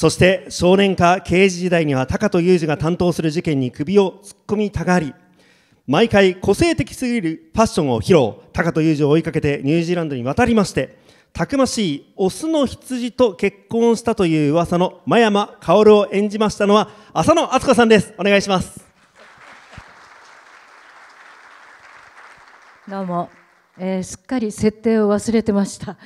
そして少年課刑事時代には高戸裕二が担当する事件に首を突っ込みたがり毎回個性的すぎるファッションを披露高戸裕二を追いかけてニュージーランドに渡りましてたくましいオスの羊と結婚したという噂の真山薫を演じましたのは浅野敦子さんですお願いしますどうも、えー、すっかり設定を忘れてました、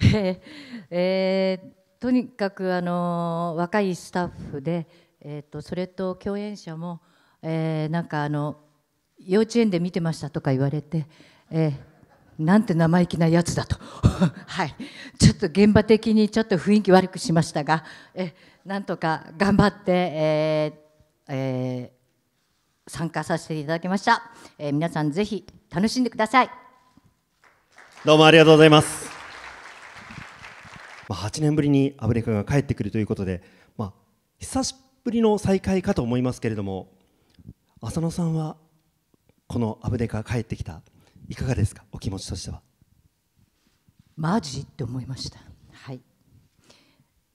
えーえーとにかくあの若いスタッフで、えーと、それと共演者も、えー、なんかあの幼稚園で見てましたとか言われて、えー、なんて生意気なやつだと はいちょっと現場的にちょっと雰囲気悪くしましたが、えー、なんとか頑張って、えーえー、参加させていただきました、えー、皆さんぜひ楽しんでくださいどうもありがとうございますまあ、8年ぶりにアブ部君が帰ってくるということで、まあ、久しぶりの再会かと思いますけれども浅野さんはこのアブデカが帰ってきたいかがですかお気持ちとしてはマジって思いましたはい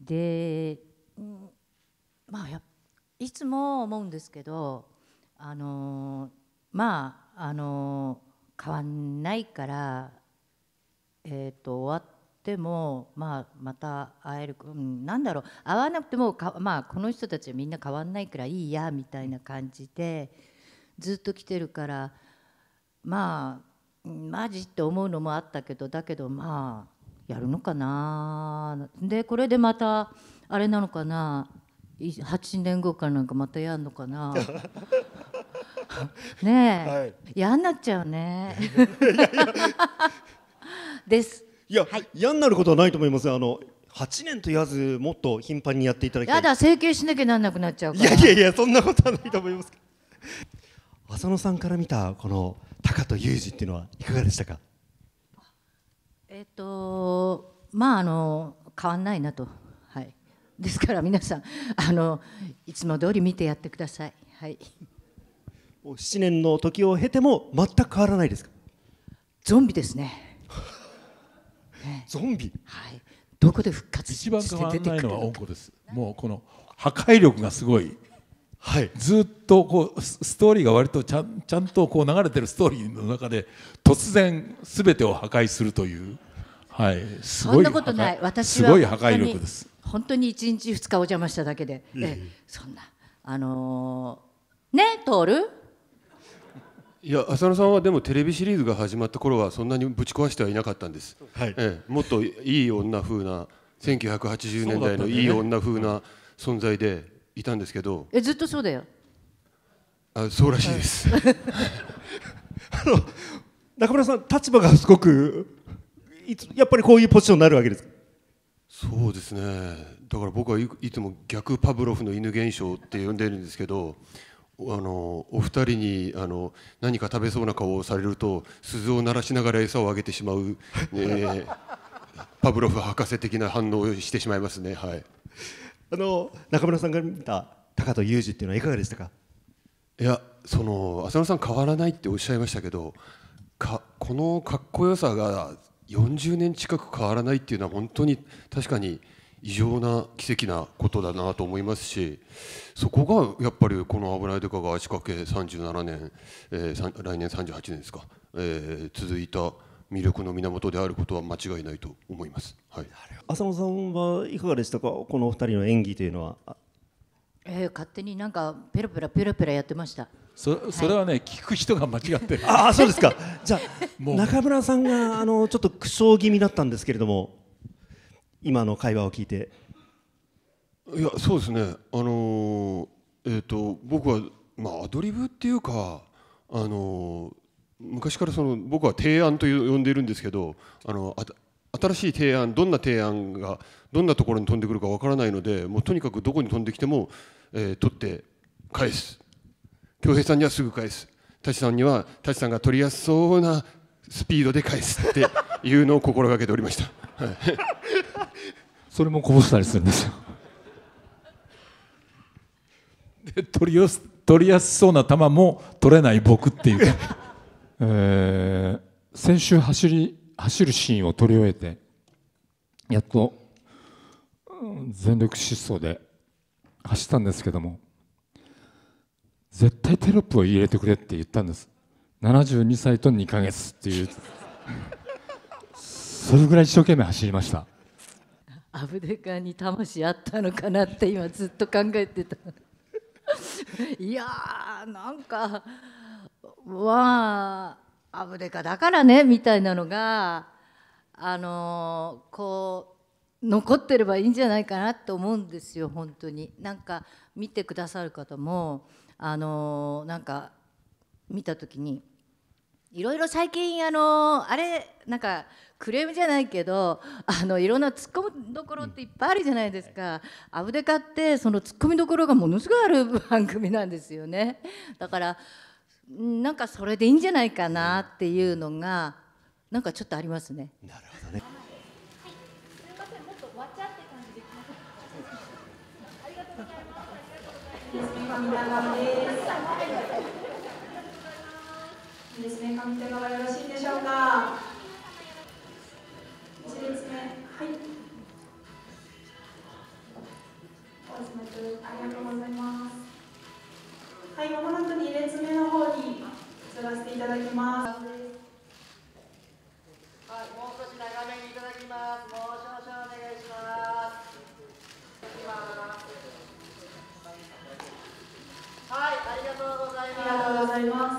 で、うん、まあやいつも思うんですけどあのまああの変わんないからえっ、ー、と終わっでも、まあ、また会える、うん、なんだろう会わなくてもまあ、この人たちはみんな変わんないからいいやみたいな感じでずっと来てるからまあマジって思うのもあったけどだけどまあやるのかなでこれでまたあれなのかな8年後かなんかまたやんのかな ねえ、はい、嫌になっちゃうね ですいや、はい、嫌になることはないと思います。あの8年と言わずもっと頻繁にやっていただきたいやだ整形しなきゃなんなくなっちゃういやいやいやそんなことはないと思います 浅野さんから見たこの高と裕二っていうのはいかがでしたかえっ、とまああの変わんないなとはいですから皆さんあのいつも通り見てやってくださいはい7年の時を経ても全く変わらないですかゾンビですねゾンビ、はい、どこで復活して一番変わらないのは温子ですもうこの破壊力がすごいはい、ずっとこうストーリーが割とちゃんちゃんとこう流れてるストーリーの中で突然すべてを破壊するという、はい、すごいそんなことないすごい破壊力です本当に1日2日お邪魔しただけで、ええ、そんなあのー、ねトーるいや浅野さんはでもテレビシリーズが始まった頃はそんなにぶち壊してはいなかったんです、はいええ、もっといい女風な1980年代のいい女風な存在でいたんですけど、えずっとそうだよあそうらしいです、はい、あの中村さん立場がすごくやっぱりこういうポジションになるわけですそうですねだから僕はいつも逆パブロフの犬現象って呼んでるんですけどあのお二人にあの何か食べそうな顔をされると鈴を鳴らしながら餌をあげてしまう、え パブロフ博士的な反応をしてしまいますね。はい、あの中村さんが見た高戸裕二っていうのはいかがでしたかいやその浅野さん変わらないっておっしゃいましたけどかこのかっこよさが40年近く変わらないっていうのは本当に確かに。異常な奇跡なことだなと思いますしそこがやっぱりこの「危ないデカ」が足掛け37年、えー、来年38年ですか、えー、続いた魅力の源であることは間違いないと思います、はい、浅野さんはいかがでしたかこのお二人の演技というのは。えー、勝手になんかペラペラペラペラやってました。そそれはね、はい、聞く人が間違ってる。ああそうですか。じゃあ 中村さんがあのちょっと苦笑気味だったんですけれども。今の会話を聞いていやそうですねあのー、えっ、ー、と僕はまあアドリブっていうかあのー、昔からその僕は提案と呼んでいるんですけどあの新しい提案どんな提案がどんなところに飛んでくるかわからないのでもうとにかくどこに飛んできても、えー、取って返す恭平さんにはすぐ返す舘さんには舘さんが取りやすそうなスピードで返すっていうのを心がけておりました。はいそれもこぼしたりするんですよ で取りす取りやすそうな球も取れない僕っていう えー、先週走り走るシーンを取り終えてやっと全力疾走で走ったんですけども絶対テロップを入れてくれって言ったんです72歳と2ヶ月っていう それぐらい一生懸命走りましたアブデカに魂あったのかなって今ずっと考えてた いやーなんかわあアブデカだからねみたいなのがあのー、こう残ってればいいんじゃないかなと思うんですよ本当になんか見てくださる方もあのー、なんか見た時に「いろいろ最近あのあれなんかクレームじゃないけどあのいろんな突っ込むところっていっぱいあるじゃないですか、アブデカってその突っ込みどころがものすごいある番組なんですよねだからなんかそれでいいんじゃないかなっていうのがなんかちょっとありますね。なるほどねありがとうございます。列目上手側よろしいでしょうか1列目はいお集まりありがとうございますはいまもなく2列目の方に移らせていただきますはいもう少し長めにいただきますもう少々お願いしますはいありがとうございますありがとうございます